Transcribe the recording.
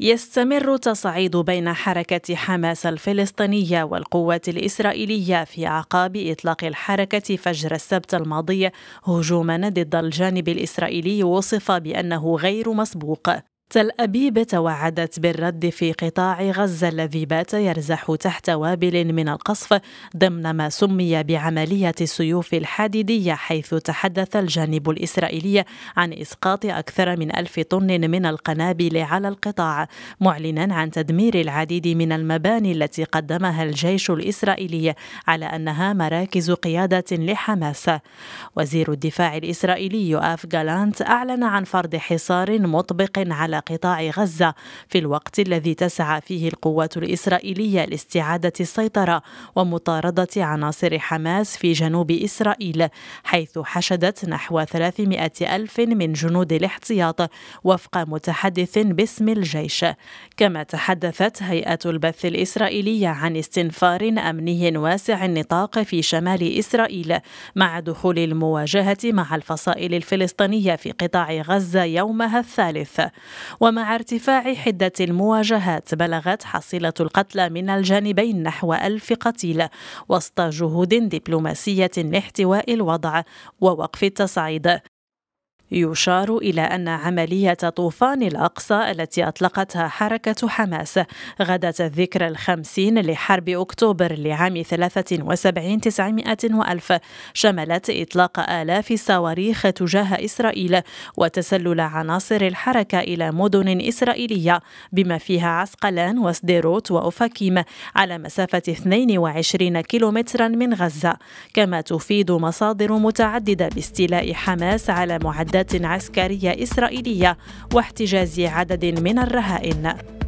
يستمر تصعيد بين حركة حماس الفلسطينية والقوات الإسرائيلية في أعقاب إطلاق الحركة فجر السبت الماضي هجوما ضد الجانب الإسرائيلي وصف بأنه غير مسبوق تل أبيب توعدت بالرد في قطاع غزة الذي بات يرزح تحت وابل من القصف ضمن ما سمي بعملية السيوف الحديدية حيث تحدث الجانب الإسرائيلي عن إسقاط أكثر من ألف طن من القنابل على القطاع معلنا عن تدمير العديد من المباني التي قدمها الجيش الإسرائيلي على أنها مراكز قيادة لحماس وزير الدفاع الإسرائيلي آف جالانت أعلن عن فرض حصار مطبق على قطاع غزة في الوقت الذي تسعى فيه القوات الإسرائيلية لاستعادة السيطرة ومطاردة عناصر حماس في جنوب إسرائيل حيث حشدت نحو 300 ألف من جنود الاحتياط وفق متحدث باسم الجيش كما تحدثت هيئة البث الإسرائيلية عن استنفار أمني واسع النطاق في شمال إسرائيل مع دخول المواجهة مع الفصائل الفلسطينية في قطاع غزة يومها الثالث ومع ارتفاع حدة المواجهات بلغت حصيلة القتلى من الجانبين نحو ألف قتيل وسط جهود دبلوماسية لاحتواء الوضع ووقف التصعيد يشار إلى أن عملية طوفان الأقصى التي أطلقتها حركة حماس غدت الذكرى الخمسين لحرب أكتوبر لعام 73 900 وألف شملت إطلاق آلاف الصواريخ تجاه إسرائيل وتسلل عناصر الحركة إلى مدن إسرائيلية بما فيها عسقلان وسديروت وأوفاكيم على مسافة 22 كيلومترا من غزة كما تفيد مصادر متعددة باستيلاء حماس على معدات عمليات عسكرية إسرائيلية واحتجاز عدد من الرهائن